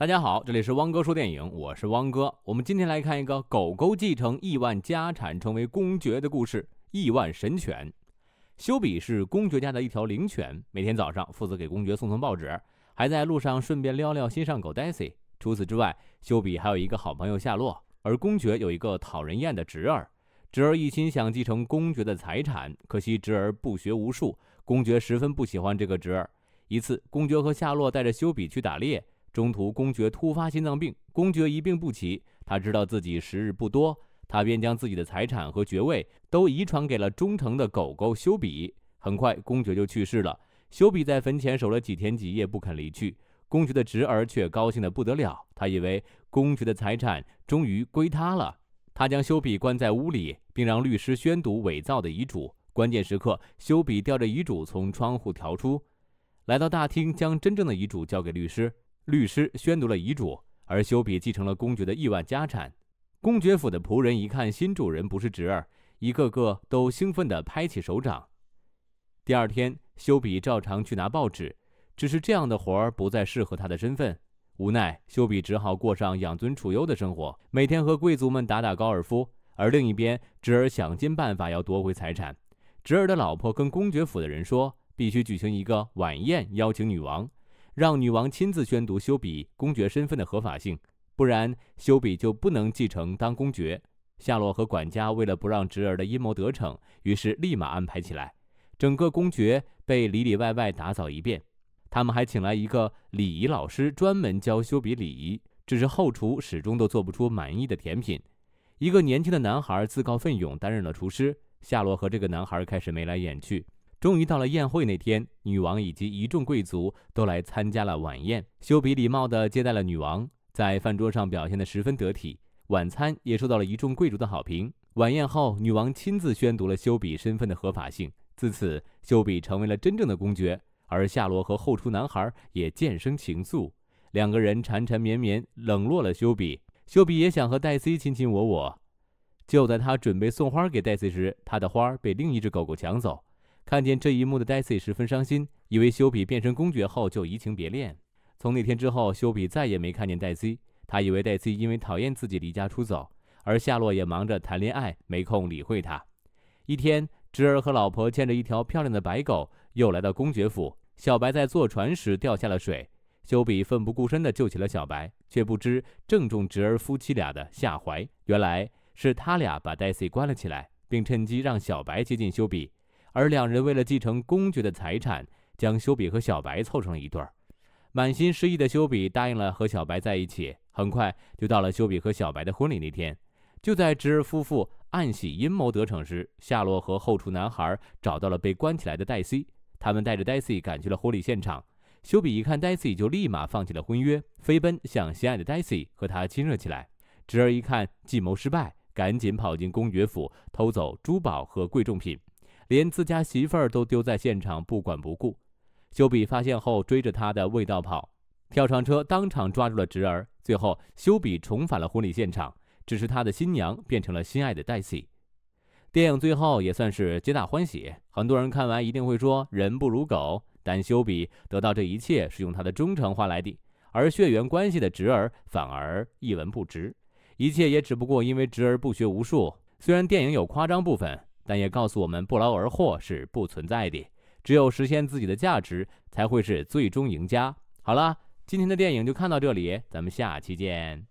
大家好，这里是汪哥说电影，我是汪哥。我们今天来看一个狗狗继承亿万家产成为公爵的故事，《亿万神犬》。修比是公爵家的一条灵犬，每天早上负责给公爵送送报纸，还在路上顺便撩撩心上狗 s 西。除此之外，修比还有一个好朋友夏洛。而公爵有一个讨人厌的侄儿，侄儿一心想继承公爵的财产，可惜侄儿不学无术，公爵十分不喜欢这个侄儿。一次，公爵和夏洛带着修比去打猎。中途，公爵突发心脏病，公爵一病不起。他知道自己时日不多，他便将自己的财产和爵位都遗传给了忠诚的狗狗修比。很快，公爵就去世了。修比在坟前守了几天几夜，不肯离去。公爵的侄儿却高兴得不得了，他以为公爵的财产终于归他了。他将修比关在屋里，并让律师宣读伪造的遗嘱。关键时刻，修比吊着遗嘱从窗户逃出来到大厅，将真正的遗嘱交给律师。律师宣读了遗嘱，而修比继承了公爵的亿万家产。公爵府的仆人一看新主人不是侄儿，一个个都兴奋地拍起手掌。第二天，修比照常去拿报纸，只是这样的活儿不再适合他的身份。无奈，修比只好过上养尊处优的生活，每天和贵族们打打高尔夫。而另一边，侄儿想尽办法要夺回财产。侄儿的老婆跟公爵府的人说，必须举行一个晚宴，邀请女王。让女王亲自宣读修比公爵身份的合法性，不然修比就不能继承当公爵。夏洛和管家为了不让侄儿的阴谋得逞，于是立马安排起来，整个公爵被里里外外打扫一遍。他们还请来一个礼仪老师，专门教修比礼仪。只是后厨始终都做不出满意的甜品，一个年轻的男孩自告奋勇担任了厨师。夏洛和这个男孩开始眉来眼去。终于到了宴会那天，女王以及一众贵族都来参加了晚宴。修比礼貌地接待了女王，在饭桌上表现得十分得体，晚餐也受到了一众贵族的好评。晚宴后，女王亲自宣读了修比身份的合法性，自此修比成为了真正的公爵。而夏洛和后厨男孩也渐生情愫，两个人缠缠绵绵，冷落了修比。修比也想和戴西亲亲我我，就在他准备送花给戴斯时，他的花被另一只狗狗抢走。看见这一幕的戴西十分伤心，以为修比变成公爵后就移情别恋。从那天之后，修比再也没看见黛西。他以为黛西因为讨厌自己离家出走，而夏洛也忙着谈恋爱，没空理会他。一天，侄儿和老婆牵着一条漂亮的白狗又来到公爵府。小白在坐船时掉下了水，修比奋不顾身地救起了小白，却不知正中侄儿夫妻俩的下怀。原来是他俩把黛西关了起来，并趁机让小白接近修比。而两人为了继承公爵的财产，将修比和小白凑成了一对儿。满心失意的修比答应了和小白在一起。很快就到了修比和小白的婚礼那天。就在侄儿夫妇暗喜阴谋得逞时，夏洛和后厨男孩找到了被关起来的黛西。他们带着黛西赶去了婚礼现场。修比一看黛西，就立马放弃了婚约，飞奔向心爱的黛西，和他亲热起来。侄儿一看计谋失败，赶紧跑进公爵府偷走珠宝和贵重品。连自家媳妇儿都丢在现场不管不顾，修比发现后追着他的味道跑，跳床车当场抓住了侄儿。最后，修比重返了婚礼现场，只是他的新娘变成了心爱的黛西。电影最后也算是皆大欢喜。很多人看完一定会说人不如狗，但修比得到这一切是用他的忠诚换来的，而血缘关系的侄儿反而一文不值。一切也只不过因为侄儿不学无术。虽然电影有夸张部分。但也告诉我们，不劳而获是不存在的，只有实现自己的价值，才会是最终赢家。好了，今天的电影就看到这里，咱们下期见。